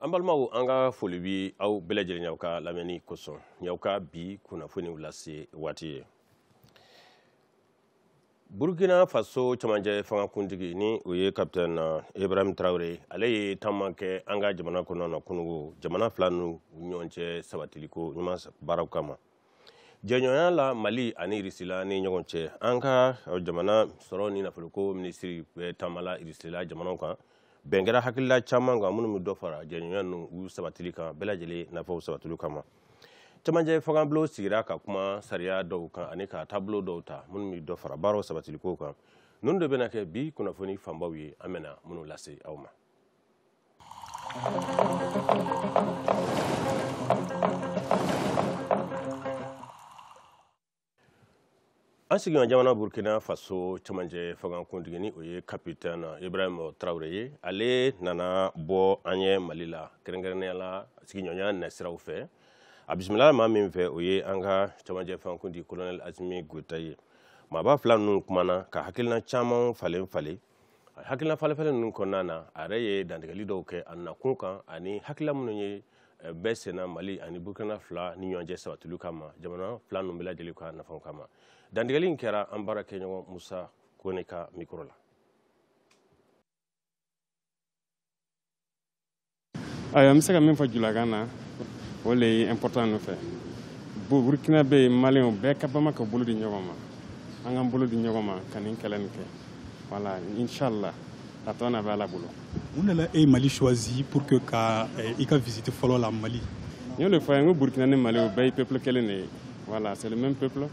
an balimaw an ka foli bi aw bɛlajɛlen y'aw ka lamɛnni kosɔn y'aw ka bi kunnafoniw lase waati ye burkina faso camancɛ fangakuntigi ni o ye kapitɛn na ibrahim tarawele ale ye tama kɛ an ka jamana kɔnɔna na kunugo jamana fila n'u ɲɔgɔn sabatiliko ɲuman baaraw kama jɛɲɔgɔnya la mali ani irisila ni ɲɔgɔn cɛ an ka jamana sɔrɔ ni nafoliko minisiri bɛ tamala irisila jamanaw kan bɛn kɛra hakilila caman kan minnu bɛ dɔ fara jɛɲɔgɔnya ninnu u sabatili kan bɛɛ lajɛlen nafaw sabatili kama camancɛ fangabulo sigira ka kuma sariya dɔw kan ani ka taabolo dɔw ta minnu bɛ dɔ fara baaraw sabatiliko kan ninnu de bɛna kɛ bi kunnafoni fanbaw ye an bɛna minnu lase aw ma. an sigiɲɔgɔn jamana burkina faso camajɛ fagankuntigi ni o ye kapitɛn ibrahim tarawure ye ale nana bɔ an ye mali la kɛrɛnkɛrɛnnenya sigiɲɔya sigiɲɔgɔnya nasiraw fɛ a bisimila ma min fɛ o ye an ka camajɛ fagankuntigi kolonɛl azimi goyita ye maaba fila nunu kumana ka hakilina caaman falen fale hakilina falefale nunu kɔnna na a yɛrɛ ye dantigɛli dɔw kɛ a nakun kan ani hakilila minnu ye Eh, bɛɛ senna mali ani burukina fila ni ɲɔgɔn cɛ sabatili kama jamana fila nu bɛɛ lajɛlen ka nafaw kama dantigɛli in kɛra an baara kɛɲɔgɔn musa kone ka mikro la ayiwa n be se ka min fɔ julakan na o le ye important fɛ burukina bɛ yen bɛɛ ka bama ka bolo di ɲɔgɔn ma an k'an bolo di ɲɔgɔn ma ka nin kɛlɛ nin kɛ wala inshallah a tɔ na b'a la bolo u mali choisi pour que ka eh, i ka visite fɔlɔ la mali Nous y'o le fɔ Burkina n mali au bɛɛ peuple qu'elle de voilà c'est le même peuple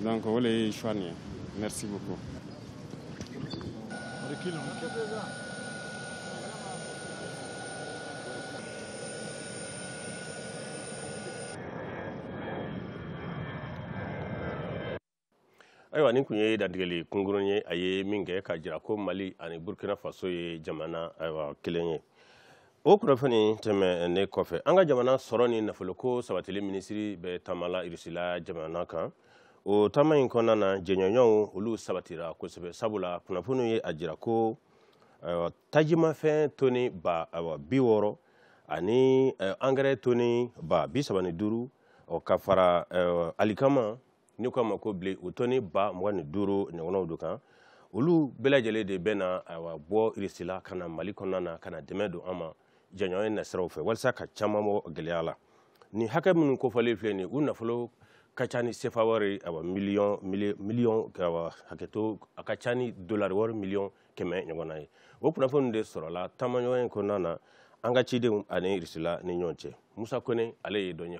donc o les ye merci beaucoup ayiwa ni kun ye dantigɛli kunkurun ye a ye min kɛ ka jira ko mali ani burkina faso ye jamana ayiwa kelen ye o kunnafoni tɛmɛ ne kɔfɛ an ka jamana sɔrɔ ni nafoloko sabatili minisiri bɛ tamala irisila jamana kan o taama yi kɔnɔna na jɛɲɔɲɔw olu sabatira kosɛbɛ sabula kunnafoni ye a jira ko ayiwa tajimafɛn toni ba ayiwa bi wɔɔrɔ ani angɛrɛ toni ba bisabani duru ni duuru ka fara alikama n'i kwa ma ko bilen ba mwa ni duuru ni wana kan olu bila lajɛlen de bena awa bo bɔ kana maliko nana kana mali ama na na dɛmɛ don an ma janɲɔgɔnya fɛ walasa ka caman bɔ gɛlɛya la nin hakɛ minnu kofɔlen filɛ u nafolo ka ca ni sefa wari awa miliyɔn miliyɔn awa hakɛto a ni dolari wari miliyɔn kɛmɛ ɲɔgɔnna ye o kunnafoni de sɔrɔla taamaɲɔgɔn nana kɔnɔna na an ka cidenw ani irisila ni nyonche musa kone ale ye dɔ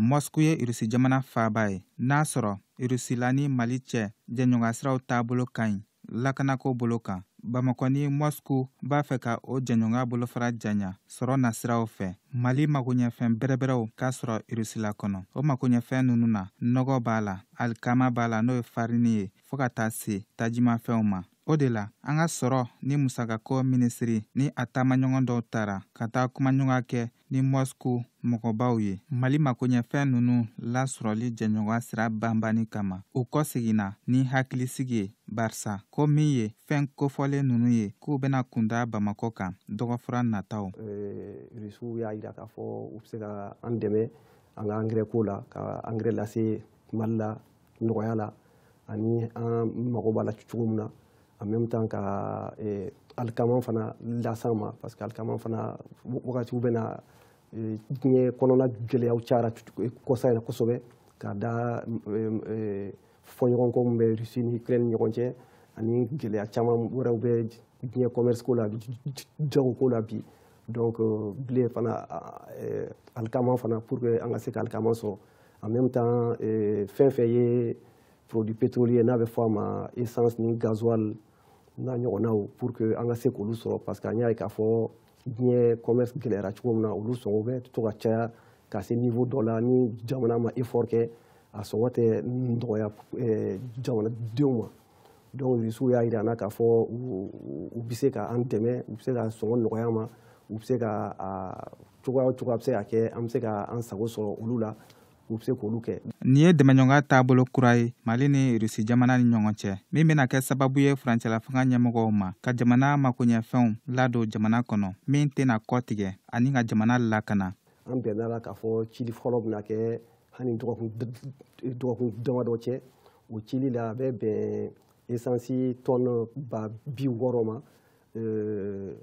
Mɔsku ye irisi jamana faaba ye n'a sɔrɔ irisila ni mali cɛ jɛɲɔgɔnsiraw taabolo ka ɲi lakanako bolo kan bamakɔ ni mɔsku b'a fɛ ka o jɛɲɔgɔnya bolofara janya sɔrɔ nasiraw fɛ mali magoɲɛfɛn bɛrɛbɛrɛw k'a sɔrɔ irisila kɔnɔ o magoɲɛfɛn nunu na nɔgɔ b'a la alikama b'a la n'o ye farini ye fɔɔ ka taa se tajimafɛnw ma o de la an ka sɔrɔ ni musakako minisiri ni a taamaɲɔgɔn dɔw tara ka taa kumaɲɔgɔn kɛ ni mɔsiko mɔgɔbaw ye mali makoɲɛfɛn ninnu lasɔrɔli jɛɲɔgɔn sira banbanni kama u kɔseginna ni hakilisigi ye barisa ko min ye fɛn kofɔlen ninnu ye k'u bena kunda bamakɔ kan dɔgɔfura nataw rusiw y'a yira k'a fɔ u be se ka an dɛmɛ an ka angrɛ ko la ka angrɛ lase mali la nɔgɔya la ani an mago b'a la cogo min na en même temps ka eh, alikaman fana las'an ma parce que alikaman fana wagatiw bɛna diɲɛ eh, kɔnɔna gɛlɛyaw cara eh, kɔsa yɛrɛ kosɛbɛ ka da eh, fɔɲɔgɔnkɔ min bɛ rusi ni ukraine ni ɲɔgɔn cɛ ani gɛlɛya caman wɛrɛw bɛ diɲɛ commerce ko la jago ko la bi donc euh, bile fana alikaman fana pour que an ka se ka alikaman sɔrɔ en même temps fɛn fɛn ye produit pétrolier n'a bɛ fɔ a ma essence ni gasoil n'a ɲɔgɔnnaw pour que an ka se k'olu sɔrɔ parce que an y'a ye k'a fɔ diɲɛ commerce gɛlɛyara cogo min na olu sɔngɔ bɛ to ka caya ka se niveau dɔ la ni jamana ma effort kɛ a sɔngɔ tɛ nɔgɔya jamanadenw ma donc irisiw y'a yira an na k'a fɔ u bɛ se ka an dɛmɛ u bɛ se ka sɔngɔ nɔgɔya ma u bɛ se ka cogoya o cogoya bɛ se ka kɛ an bɛ se ka an sago sɔrɔ olu la u be se k'olu kɛ nin ye dɛmɛɲɔgɔnya taabolo kura ye mali ni rusi jamana ni ɲɔgɔn cɛ min bena kɛ sababu ye furancɛlafanga ɲɛmɔgɔw ma ka jamana makoɲɛfɛnw ladon jamana kɔnɔ min tena kɔtigɛ ani ka jamana lakana an bɛnna la k'a fɔ cili fɔlɔ bena kɛ hani dɔgɔkun damadɔ cɛ o cili la a bɛ bɛn esansi tɔn ba bi wɔrɔ ma eh,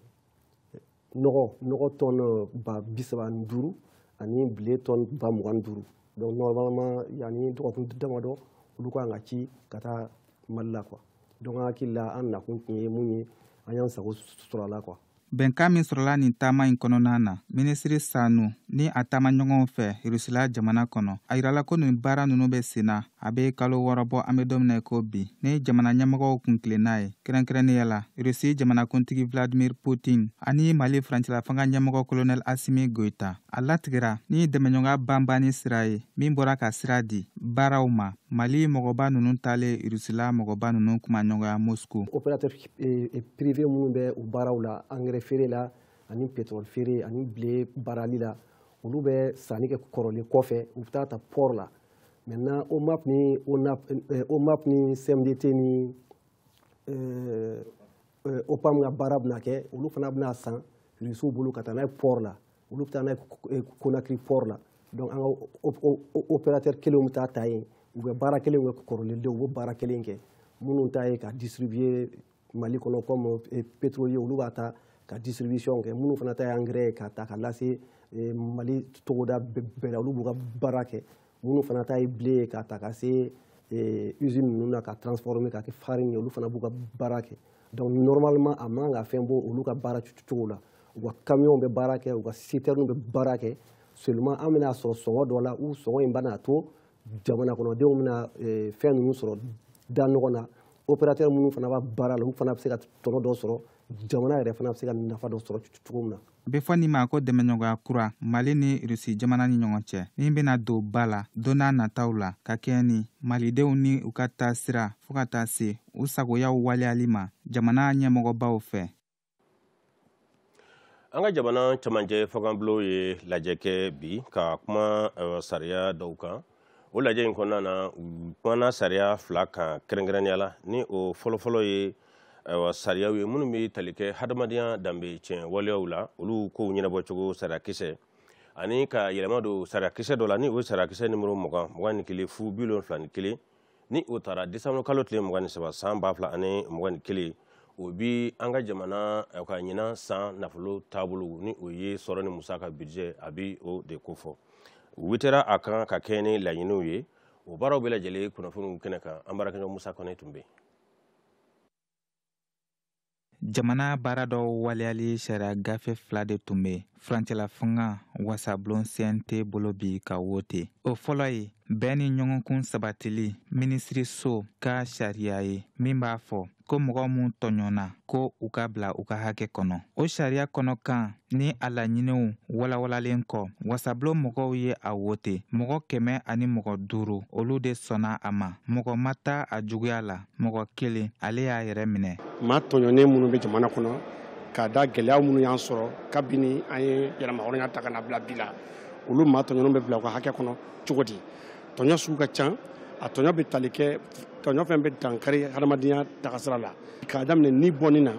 nɔgɔ tɔn ba bisaba ni ani bile tɔn ba mugan duuru normalement yani dɔgɔkun damadɔ olu kan ka ci ka taa mali la kuwa donc an hakili la an nakun tun ye mun ye an y'an sago sɔrɔ a la kuwa bɛnkan min sɔrɔla nin taama ɲi kɔnɔna na minisiri sanu ni a taama ɲɔgɔnw fɛ rusila jamana kɔnɔ a yirala ko nin baara nunu bɛ sen a be kalo wɔrɔbɔ an be don ko bi ni jamana ɲɛmɔgɔw kun ye kɛrɛnkɛrɛnnenya la rusi jamanakuntigi vladimir putin ani mali farancɛla fanga ɲɛmɔgɔ kolonɛl asimi goita a latigɛra ni dɛmɛɲɔgɔn banbanni sira ye min bɔra ka sira di baaraw ma mali mɔgɔba nunu tale rusila mɔgɔba nunu kumaɲɔgɔnya mosco opérateur privé minnu bɛ u baaraw la angɛrɛ feere la ani pétrole feere ani bile baarali la olu bɛ sanni kɛ kɔrɔlen kɔfɛ u bɛ taa ta port la maintenant OMAP ni, ONAP, OMAP euh, ni CMDT ni euh, euh, OPAM ka baara bɛna kɛ olu fana bɛna san rusiw bolo ka taa n'a ye port la olu bɛ taa n'a ye konakiri e port la donc an ka opérateur kelenw bɛ taa ta yen u bɛ baara kelen kɛ kɔrɔlendenw u bɛ baara kelen kɛ minnu ta ye ka distribuer mali kɔnɔ comme e, pétrole ye olu b'a ta ka distribution kɛ minnu fana ta ye engrais ye k'a ta ka lase e, mali togoda bɛɛ la olu b'u ka baara kɛ minnu fana ta ye bile ye k'a ta ka se eh, usine ninnu na ka transformer ka kɛ farine ye olu fana b'u ka baara kɛ donc normalement a man ka fɛn bɔ olu ka baara cogo la u ka kamiyɔnw bɛ baara kɛ u ka sitɛriniw bɛ baara kɛ seulement an bɛna sɔrɔ sɔngɔ dɔ la u sɔngɔ in bɛna to jamana kɔnɔdenw bɛna eh, fɛn ninnu sɔrɔ da ɲɔgɔn na opérateur minnu fana b'a baara la u fana bɛ se ka tɔnɔ dɔ sɔrɔ jamana yɛrɛ fana bɛ se ka nafa dɔ sɔrɔ cogo min na be fɔ nin ma ko dɛmɛɲɔgɔnya kura mali ni rusi jamana ni ɲɔgɔn cɛ min bena don ba la don n'a nataw la ka kɛɲɛ ni malidenw ni u ka taa sira fɔɔ ka taa se u sagoyaw waleyali ma jamana ɲɛmɔgɔbaw fɛ an ka jamana camajɛ faganbulow ye lajɛ kɛ bi ka kuma sariya dɔw kan o lajɛ ɲi kɔnɔna na u kumana sariya fila kan kɛrɛnkɛrɛnnenya la ni o fɔlɔfɔlɔ ye ayiwa sariyaw ye minnu be tali kɛ hadamadenya danbe tiɲɛ waleyaw la olu kow ɲɛnabɔcogo sariyakisɛ ani ka yɛlɛma don sariyakisɛ dɔ la ni o sariyakisɛ nimoro mugan mugan ni kelen fu bi wolonfila ni kelen ni o tara disanburu kalo tile mugan ni saba san ba fila ani mugan ni kelen o bi an ka jamana ka ɲinan san nafolo taabolo ni o ye sɔrɔ ni musaka budget a bi o de kofɔ u witera a kan ka kɛɲɛ ni laɲiniw ye o baaraw bɛɛ lajɛlen kunnafoniw kɛnɛ kan an baarakɛɲɔgɔn musa kɔnɛ tun yen jamana baara dɔ waleyali sariya gafe fila de tun be furancɛla fanga wasabulon cnt bolo bi ka wo te o fɔlɔ ye bɛɛ ni ɲɔgɔnkun sabatili minisiriso ka sariya ye min b'a fɔ ko mɔgɔ mun tɔɲɔna ko u ka bila u ka hakɛ kɔnɔ o sariya kɔnɔ kan ni a laɲiniw walawalalen kɔ wasabulon mɔgɔw ye a wote mɔgɔ kɛmɛ ani mɔgɔ duuru olu de sɔnna a ma mɔgɔ ma taa a juguya la mɔgɔ kelen ale y'a yɛrɛ minɛ ma tɔɲɔnen minnu bɛ jamana kɔnɔ k'a da gɛlɛya minnu y'an sɔrɔ kabini an ye yɛlɛmahɔrɔnya ta ka na bila bi la olu ma tɔɲɔnw bɛ bila u ka hakɛ kɔnɔ cogo di tɔɲɔ sugu ka can a tɔɲɔ bɛ tali kɛ ka ɲɔ fɛn bɛ dankari hadamadenya tagasira la k'a daminɛ ni bɔnni na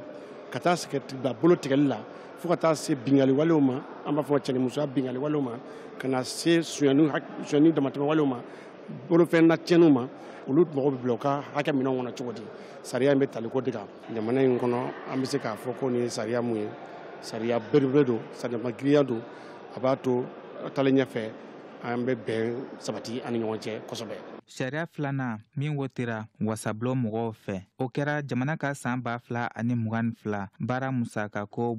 ka taa bolo tigɛli la fo ka taa se bingali walew ma an b'a fɔ cɛnimusoya bingali walew ma ka na se sonyani damatɛmɛ walew ma bolofɛn ma olu mɔgɔ bɛ bila u ka hakɛ kɔnɔ cogo di sariya in bɛ taliko de kan jamana in kɔnɔ an bɛ se k'a fɔ ko nin ye sariya mun ye sariya belebele don sariyamagiriya don a b'a to taalen ɲɛfɛ an bɛ bɛn sabati ani ɲɔgɔn cɛ kosɛbɛ sariya filanan min wotira wasabulo mɔgɔw fɛ o kɛra jamana ka saan b'a fila ani mg fila baara musakako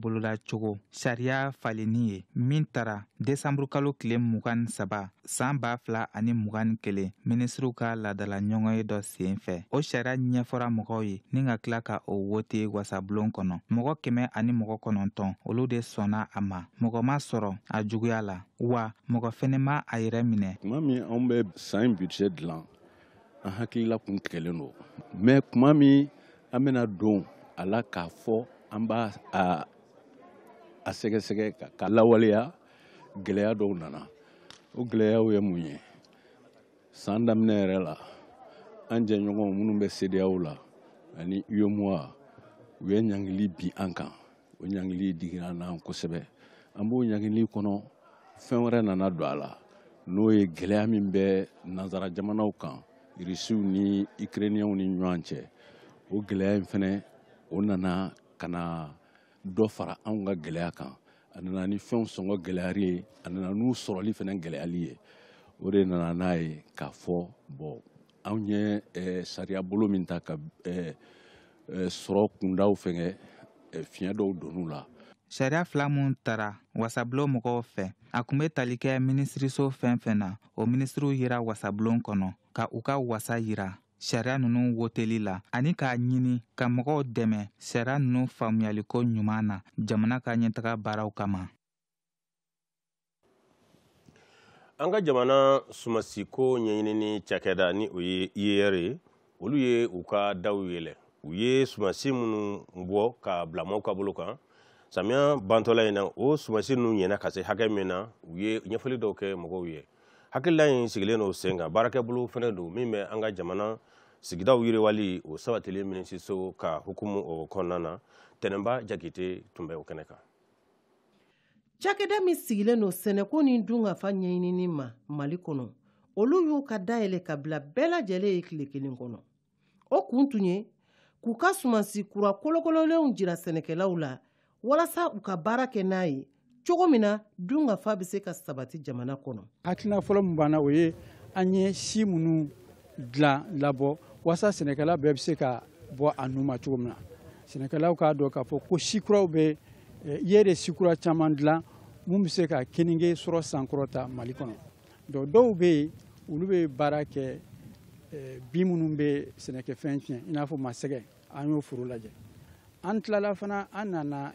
cogo sariya falenni ye min tara desanburukalo tile mugan saba saan b'a fila ani mugan ni kelen minisiriw ka ladala ɲɔgɔn ye dɔ sen fɛ o sariya ɲɛfɔra mɔgɔw ye ni ka tila ka o wote wasabulon kɔnɔ mɔgɔ kɛmɛ ani mɔgɔ kɔnɔntɔn olu de sɔnna a ma mɔgɔ m'a sɔrɔ a juguya la wa mɔgɔ fɛnɛ ma a yɛrɛ minɛ tuma min anw bɛ san budjɛ dilan an hakilila kun tigɛlen don mɛ kuma min an bena don a la k'a fɔ an b'a a sɛgɛsɛgɛ ka lawaleya gɛlɛya dɔw nana o gɛlɛyaw ye mun ye san daminɛ yɛrɛ la an jɛɲɔgɔnw minnu bɛ sedeyaw la ani uyemoa u ye ɲangili bi an kan o ɲangili digira n'an kosɛbɛ an b'o ɲangili kɔnɔ fɛn wɛrɛ nana don a la n'o ye gɛlɛya min bɛ nansara jamanaw kan irisiw ni ikreniyɛnw ni ɲɔgɔn cɛ o gɛlɛya in fɛnɛ o nana ka na dɔ fara anw ka gɛlɛya kan a nana ni fɛnw sɔngɔ gɛlɛyari ye a nana n'u sɔrɔli fɛnɛ gɛlɛyali ye o de nana n'a ye k'a fɔ bɔn anw ye sariya bolo min ta ka sɔrɔ kundaw fɛngɛ fiɲɛ dɔw donu la sariya fila minw tara wasabulon mɔgɔw fɛ a kun be tali kɛ minisiriso fɛn fɛn na o minisiriw yira wasabulon kɔnɔ ka u ka wasa yira sariya nunu woteli la ani k'a ɲini ka mɔgɔw dɛmɛ sariya nunu faamuyaliko ɲuman na jamana ka ɲɛtaga baaraw kama an ka jamana sumasiko ɲɛɲinini cakɛda ni o ye ier ye olu ye u ka daw yɛlɛ u ye sumasi minnu bɔ ka bilamaw ka bolo kan samiya bantɔla yen na o sumasi ninnu ɲɛna ka se hakɛ min na u ye ɲɛfɔli dɔw kɛ mɔgɔw ye hakilila in sigilen don sen kan baarakɛbolo fɛnɛ don min bɛ an ka jamana sigidaw yiriwali o sabatili minisiso ka hukumu o kɔnɔna na tɛnɛnba jakite tun bɛ o kɛnɛ kan cakɛda min sigilen don sɛnɛko ni dun kafa ɲɛɲinini ma mali kɔnɔ olu y'u ka dayɛlɛ ka bila bɛɛ lajɛlen ye tile kelen kɔnɔ o kun tun ye k'u ka sumansi kura kolokololenw jira sɛnɛkɛlaw la walasa u ka baara kɛ n'a ye cogo min na dun kafa bɛ se ka sabati jamana kɔnɔ hakilina fɔlɔ min banna o ye an ye si minnu dilan labɔ waasa sɛnɛkɛla bɛɛ bɛ se ka bɔ a nu ma cogo min na sɛnɛkɛlaw k'a dɔn k'a fɔ ko sikuraw bɛ ye de sikura caman dilan mun bɛ se ka kenige sɔrɔ sankɔrɔta mali kɔnɔ dɔw bɛ yen olu bɛ baara kɛ bin minnu bɛ sɛnɛkɛfɛn tiɲɛ i n'a fɔ masɛgɛ an y'o foro lajɛ an tilala fana an nana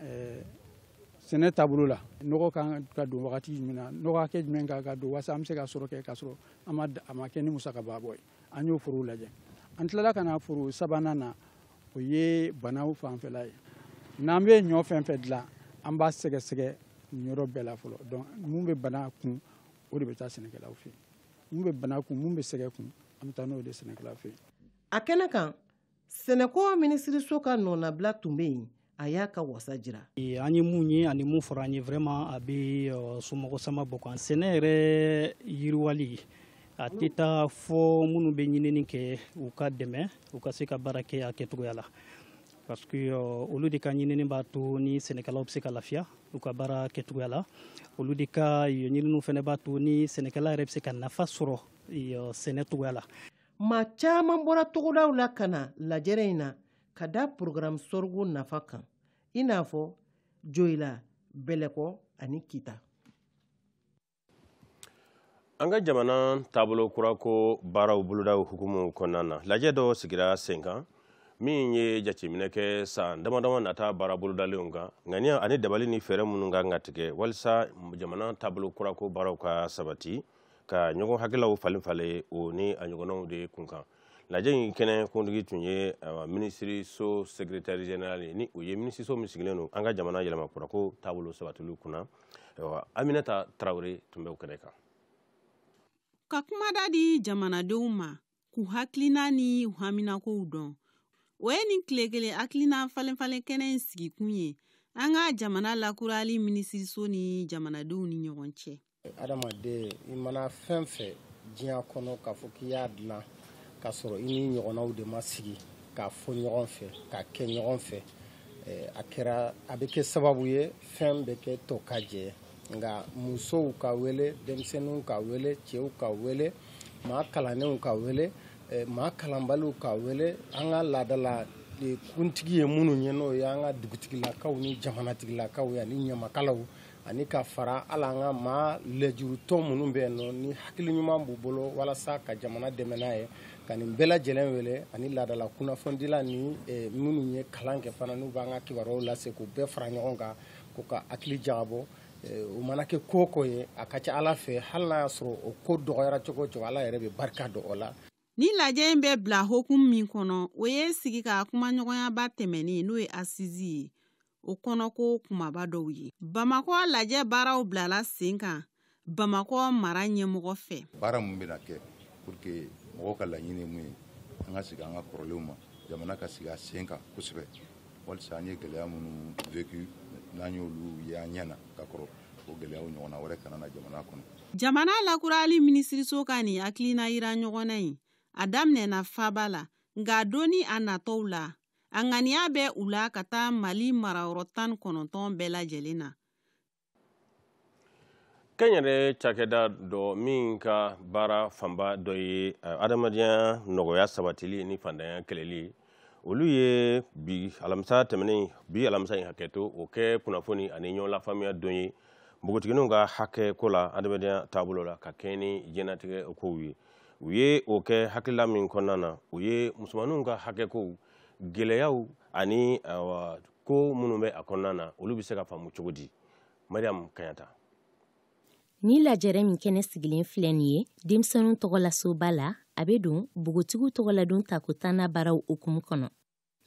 sɛnɛ taabolo la nɔgɔ kan ka don wagati jumɛn na nɔgɔ hakɛ jumɛn kan ka don walasa an bɛ se ka sɔrɔ kɛ k'a sɔrɔ a ma kɛ ni musakababɔ ye an y'o forow lajɛ an tilala ka na foro sabanan na o ye banaw fanfɛla ye n'an bɛ ɲɔ fɛn fɛn dilan an b'a sɛgɛsɛgɛ nin yɔrɔ bɛɛ la fɔlɔ donc mun bɛ bana kun o de bɛ taa sɛnɛkɛlaw fɛ yen mun bɛ bana kun mun bɛ sɛgɛ kun an bɛ taa n'o de sɛnɛkɛlaw fɛ yen. a kɛnɛ kan sɛnɛko minisiriso ka nɔnabila tun bɛ yen a y'a ka wasa jira. an ye mun ye ani mun fɔra an ye vraiment a bɛ somɔgɔ sama bɔ kan sɛnɛ yɛrɛ yiriwali. a tɛ taa fɔ minnu bɛ ɲinini kɛ u ka dɛmɛ u ka se ka baara kɛ a kɛtogoya la parce que olu de ka ɲinini b'a to ni sɛnɛkɛlaw bɛ se ka lafiya u ka baara kɛtogoya la olu de ka ɲininiw fana b'a to ni sɛnɛkɛla yɛrɛ bɛ se ka nafa sɔrɔ sɛnɛ togoya la maa caman bɔra togodaw la ka na lajɛrɛ in na ka da porogaramu sɔrɔgo nafa kan i n'a fɔ joyila bɛlɛkɔ ani kita an ka jamana taabolo kurako baaraw bolodaw hukumu kɔnna na lajɛ dɔ sigira sen kan min ye jateminɛ kɛ san dama dama nata baara bolodalenw kan ŋaniya ani dabali ni fɛɛrɛ minnu kan ka tigɛ walisa jamana taabolo kurako ko baaraw ka sabati ka ɲɔgɔn hakilaw falen falen o ni a ɲɔgɔnnaw de kun kan lajɛ yi kɛnɛ kuntigi tun ye minisiri so sekretɛri jenerali ni o ye minisiso min sigilen don an ka jamana yɛlɛmakura ko taabolo sabatiliw kunna aminata tarawele tun bɛ o kɛnɛ kan ka kumada di jamanadenw ma k'u hakilina ni u haminakow dɔn o ye nin tile kelen hakilina falenfalen kɛnɛ in sigikun ye an ka jamana lakurali minisiriso ni jamanadenw ni ɲɔgɔn cɛ adamaden i mana fɛn fɛ diɲa kɔnɔ k'a fɔ k'i y'a dilan k'a sɔrɔ i ni ɲɔgɔnnaw de ma sigi k'a fɔ ɲɔgɔn fɛ k'a kɛ ɲɔgɔn fɛ a kɛra a bɛ kɛ sababu ye fɛn bɛ kɛ tɔ ka jɛ nka musow ka wele denmisɛnninw ka wele cɛw ka wele maa kalannenw ka wele eh, maa kalanbaliw ka wele an ka laadala eh, kuntigi ye minnu ye n'o ye an ka dugutigilakaw ni jamanatigilakaw ye ani ɲamakalaw ani ka fara hali an ka maa lɛjurutɔ minnu bɛ yen nɔ ni hakili ɲuman b'u bolo walasa ka jamana dɛmɛ n'a ye ka nin bɛɛ lajɛlen wele ani laadala kunnafonidila ni eh, minnu ye kalan kɛ fana n'u b'an ka kibaruyaw lase k'u bɛɛ fara ɲɔgɔn kan k'u ka hakili jagabɔ Eh, kɛ koo ko ye a ka ca ala fɛ hali n'a y'a sɔrɔ o ko dɔgɔyara cogo cogo ala yɛrɛ be barika dɔ o la ni lajɛ in bɛ bila hokumu min kɔnɔ o ye sigi ka kumaɲɔgɔnyaba tɛmɛni n'o ye asizi ye o kɔnɔ ko kumaba dɔw ye bamakɔ lajɛ baaraw bilala sen kan bamakɔ mara ɲɛmɔgɔ fɛ baara min bena kɛ pour que mɔgɔw ka laɲini mun ye an ka sigi an ka kɔrɔlenw ma jamana ka sigi a sen kan kosɛbɛ walisa an ye gɛlɛya minnu vécu n'an y'olu ye an ɲɛ na ka kɔrɔ o gɛlɛyaw ɲɔgɔnna wɛrɛ kana na jamana kɔnɔ jamana lakurali minisiriso ka nin hakilina yira ɲɔgɔnna ye a daminɛna faba la nka doni a natɔw la a ŋaniya bɛ u la ka taa mali marayɔrɔ tan kɔnɔntɔn bɛɛ lajɛlen na kɛnyɛrɛ cakɛda dɔ min ka baara fanba dɔ ye eh, adamadenya nɔgɔya sabatili ni fandanya kɛlɛli olu ye bi alamisa tɛmɛnen bi alamisa in hakɛ to o kɛ kunnafoni ani ɲɔgɔn lafaamuya don ye npogotigininw ka hakɛ ko la adamadenya taabolo la ka kɛɲɛ ni diɲɛnatigɛ kow ye u ye o kɛ hakilila min kɔnɔna na u ye musomaninw ka hakɛkow gɛlɛyaw ani ko minnu bɛ a kɔnɔna na olu bɛ se ka faamu cogo di mariam kayata ni lajɛrɛ min kɛnɛ sigilen filɛ nin ye denmisɛnninw tɔgɔlasoba la a be don npogotigiw tɔgɔladon tako tanna baaraw hokumu kɔnɔ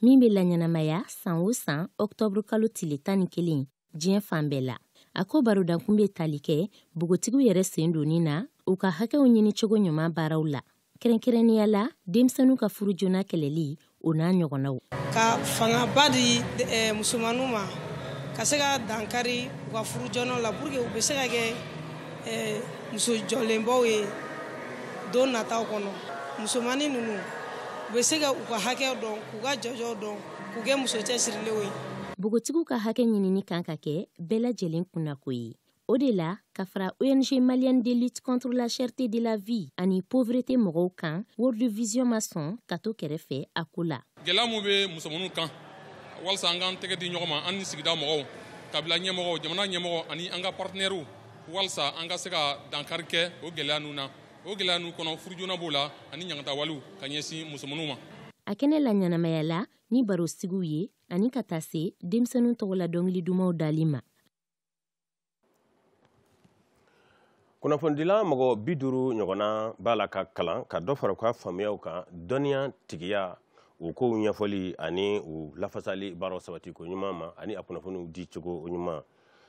min be laɲɛnamaya san o san ɔktɔburukalo tile tan ni kelen diɲɛ fan bɛɛ la a ko barodankun be tali kɛ bogotigiw yɛrɛ seen donni na u ka hakɛw ɲinicogo ɲuman baaraw la kɛrɛnkɛrɛnnenya la denmisɛnninw ka furu joona kɛlɛli o n'a ɲɔgɔnnaw ka fangaba di musomaninw ma ka se ka dankari u ka furu joona la puruke u bɛ se ka kɛ Eh, muso jɔlenbaw ye don nataw kɔnɔ musomanin ninnu u bɛ se ka u ka hakɛ dɔn k'u ka jɔjɔ dɔn k'u kɛ muso cɛsirilenw ye bogotigiw ka hakɛ ɲinini kan ka kɛ bɛɛ lajɛlen kunnako ye o de la ka fara ong maliyɛn de lutte contre la cherté de la vie ani pauvreté mɔgɔw kan world vision ma sɔn ka to kɛrɛfɛ a ko la gwɛlɛya min be musomaninw kan walisa an k'an tɛgɛ di ɲɔgɔn ma an ni sigida mɔgɔw kabila ɲɛmɔgɔw jamana ɲɛmɔgɔ ani an ka partinɛriw walasa an ka se ka dankari kɛ o gɛlɛya nu na o gɛlɛya nu kɔnɔ furujona b'o la ani ɲagatawaliw ka ɲɛsin musomaniw ma a kɛnɛ la ɲɛnamaya ni barosigiw ye ani ka taa se denmisɛnu tɔgɔla dɔngili dumaw dali ma kunnafonidila mɔgɔ bi duru ɲɔgɔnna b'a la ka kalan ka dɔ fara ka faamuyaw kan dɔnniya tigiya u kow ɲɛfɔli ani u lafasali baaraw sabatiko ɲuman ma ani a kunnafoniw di cogo ɲuman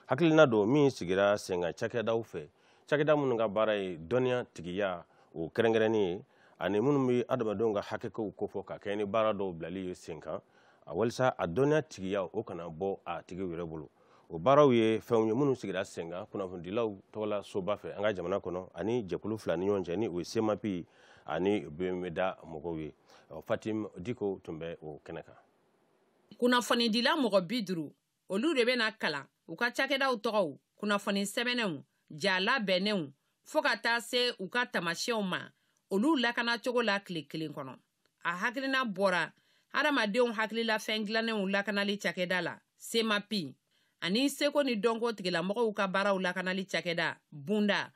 hakilina don min sigira senga cakɛdaw fɛ cakɛda minnu ka baara ye dɔnniya tigiya o kɛrɛnkɛrɛnni ye ani minnu be adamadenw ka hakɛkow kofɔ ka kɛɲɛ ni baara dɔw bilali ye sen kan a walasa a dɔnniya tigiya o kana bɔ a tigiw yɛrɛ bolo o baaraw ye fɛnw ye minnu sigira sen kan kunnafonidilaw tɔgɔla soba fɛ an ka jamana kɔnɔ ani jɛkulu fila ni ɲɔgɔn cɛ ni o ye semapi ani bmda mɔgɔw ye fatim diko tun bɛ o kɛnɛ kan kunnafonidila mɔgɔ bi duuru olu de bena kalan u ka cakɛdaw tɔgɔw kunnafoni sɛbɛnɛw ja labɛnnenw fɔɔ ka taa se u ka tamasiyɛw ma olu lakanacogo la tile kelen kɔnɔ a hakilina bɔra hadamadenw hakililafɛn dilannenw lakanali cakɛda la semapi ani seko ni dɔnko tigilamɔgɔw ka baaraw lakanali cakɛda bunda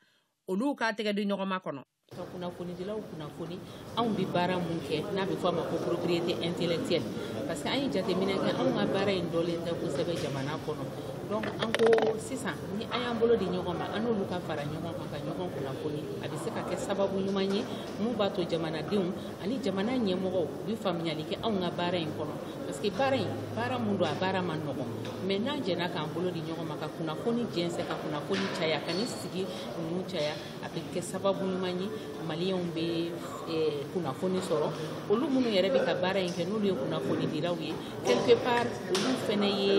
olu ka tɛgɛdi ɲɔgɔnma kɔnɔ ka kunnafonidilaw kunnafoni anw bɛ baara mun kɛ n'a bɛ fɔ a ma ko propriété intellectuelle parce ah, que an ye jateminɛ kɛ anw ka baara in dɔlen tɛ kosɛbɛ jamana kɔnɔ donc an ko sisan ni an y'an bolo di ɲɔgɔn ma an n'olu ka fara ɲɔgɔn kan ka ɲɔgɔn kunnafoni a bɛ se ka kɛ sababu ɲuman ye mun b'a to jamanadenw ani jamana ɲɛmɔgɔw bɛ faamuyali kɛ anw ka baara in kɔnɔ parce que baara in baara mun don a baara man nɔgɔn mais n'an jɛnna k'an bolo di ɲɔgɔn ma ka kunnafoni jɛnsɛn ka kunnafoni caya ka ni sigi ninnu caya a bɛ kɛ sababu ɲuman ye maliyɛnw bɛ eh, kunnafoni sɔrɔ olu minnu yɛrɛ bɛ ka baara in kɛ n'olu ye kunnafonidilaw ye quelque part olu fɛnɛ ye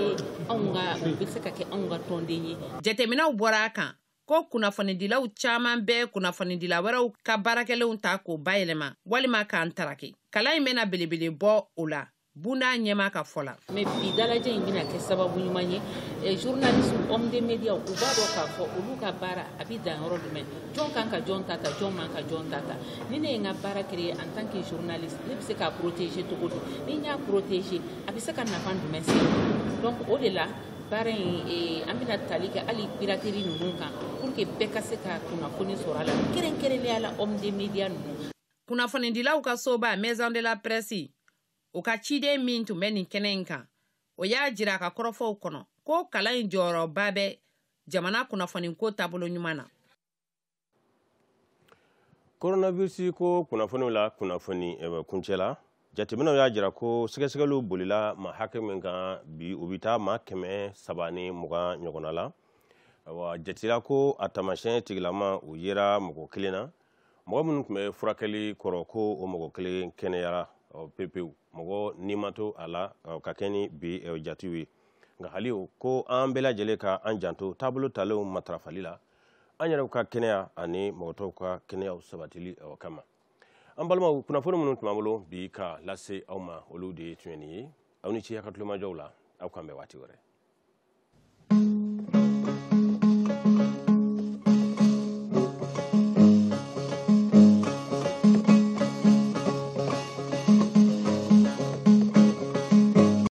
anw ka u bɛ se ka kɛ anw ka tɔnden ye jateminɛw bɔra a kan ko kunnafonidilaw caaman bɛɛ kunnafonidila wɛrɛw ka baarakɛlenw ta k'o bayɛlɛma walima k'an tarake kalan ɲi bena belebele bɔ o la bunda ɲɛma ka fɔ la mɛ bi dalajɛ in bena kɛ sababu ɲuman ye journaliste homme de media u b'a dɔ k'a fɔ olu ka baara a bi dan yɔrɔ dumɛn jɔn kan ka jɔn ta ta jɔn man ka jɔn ta ta ni ne ye n ka baara kereye en tant que journaliste ne be se k'a protéger togo do ni n y'a protéger a be se ka nafa dumɛn se donc o de la baara in an bena tali kɛ hali pirateri nunu kan pour que bɛɛ ka se ka kunnafoni sɔrɔ a la kɛrɛnkɛrɛnnenya la homme de media nunu kunnafonidilaw ka soba maison de la presse o ka ciden min tun bɛ nin kɛnɛ kan o y'a jira ka kɔrɔfɔw kɔnɔ ko kalan yi jɔɔrɔba bɛ jamana kunnafoniko taabolo ɲuman na koronawirusi ko kunnafoniw la kunnafoni eh, kuncɛla jateminɛw y'a jira ko sɛgɛsɛgɛliw bolila ma hakɛ min kan bi u bi taa ma kɛmɛ saba ni mugan ɲɔgɔnna la ayiwa jatira ko a tamasiyɛn tigilama u yera mɔgɔ kelen na mɔgɔ minnu tun bɛ furakɛli kɔrɔ ko o mɔgɔ kelen kɛnɛyara pewu mɔgɔ nimato a la ka kɛ ni bi jatiw ye nka hali o ko an bɛɛ lajɛlen ka an janto taabolo talenw matarafali la an yɛrɛw ka kɛnɛya ani mɔgɔ tɔw ka kɛnɛyaw sabatili e, kama an balimaw kunnafoni minnu tun b'an bolo bi ka lase aw ma olu de tun ye nin ye aw ni ce aw ka tulomajɔw la aw k'an bɛn waati wɛrɛ